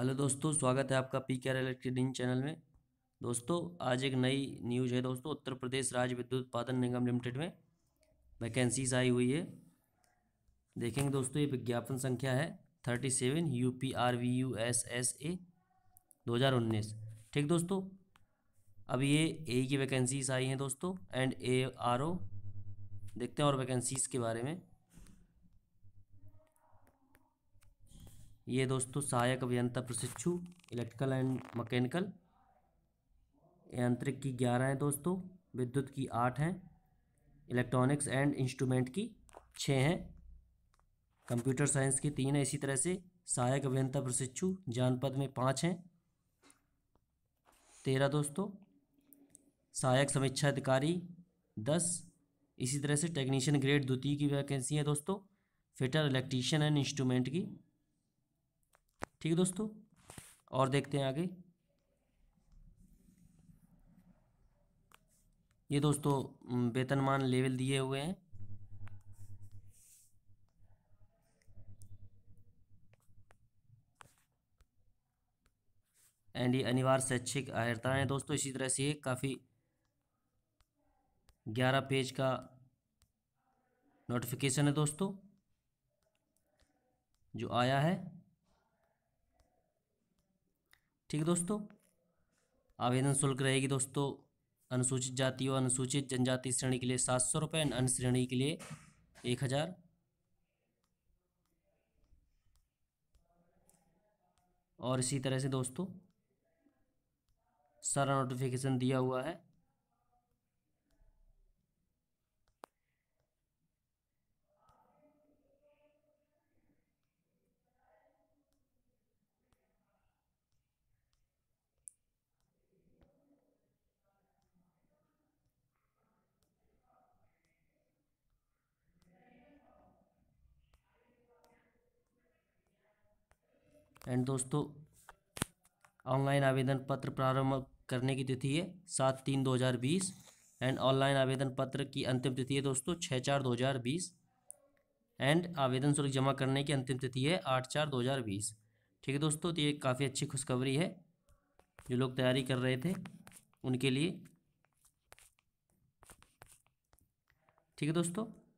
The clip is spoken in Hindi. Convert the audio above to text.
हेलो दोस्तों स्वागत है आपका पी के आर चैनल में दोस्तों आज एक नई न्यूज़ है दोस्तों उत्तर प्रदेश राज्य विद्युत उत्पादन निगम लिमिटेड में वैकेंसीज आई हुई है देखेंगे दोस्तों ये विज्ञापन संख्या है thirty seven U P R V U S S A दो हज़ार उन्नीस ठीक दोस्तों अब ये ए की वैकेंसीज आई हैं दोस्तों एंड ए आर ओ देखते हैं और वैकेंसीज़ के बारे में ये दोस्तों सहायक अभियंता प्रशिक्षु इलेक्ट्रिकल एंड मकैनिकल यांत्रिक की ग्यारह हैं दोस्तों विद्युत की आठ हैं इलेक्ट्रॉनिक्स एंड इंस्ट्रूमेंट की छः हैं कंप्यूटर साइंस की तीन है इसी तरह से सहायक अभियंता प्रशिक्षु जानपद में पाँच हैं तेरह दोस्तों सहायक समीक्षा अधिकारी दस इसी तरह से टेक्नीशियन ग्रेड द्वितीय की वैकेंसी है दोस्तों फिटर इलेक्ट्रीशियन एंड इंस्ट्रूमेंट की ठीक है दोस्तों और देखते हैं आगे ये दोस्तों वेतनमान लेवल दिए हुए हैं एंड ये अनिवार्य शैक्षिक अहर्ता है दोस्तों इसी तरह से ये काफ़ी ग्यारह पेज का नोटिफिकेशन है दोस्तों जो आया है ठीक है दोस्तों आवेदन शुल्क रहेगी दोस्तों अनुसूचित जाति और अनुसूचित जनजाति श्रेणी के लिए सात सौ रुपये अन्य श्रेणी के लिए एक हज़ार और इसी तरह से दोस्तों सारा नोटिफिकेशन दिया हुआ है एंड दोस्तों ऑनलाइन आवेदन पत्र प्रारंभ करने की तिथि है सात तीन दो हज़ार बीस एंड ऑनलाइन आवेदन पत्र की अंतिम तिथि है दोस्तों छः चार दो हज़ार बीस एंड आवेदन शुल्क जमा करने की अंतिम तिथि है आठ चार दो हज़ार बीस ठीक है दोस्तों तो ये काफ़ी अच्छी खुशखबरी है जो लोग तैयारी कर रहे थे उनके लिए ठीक है दोस्तों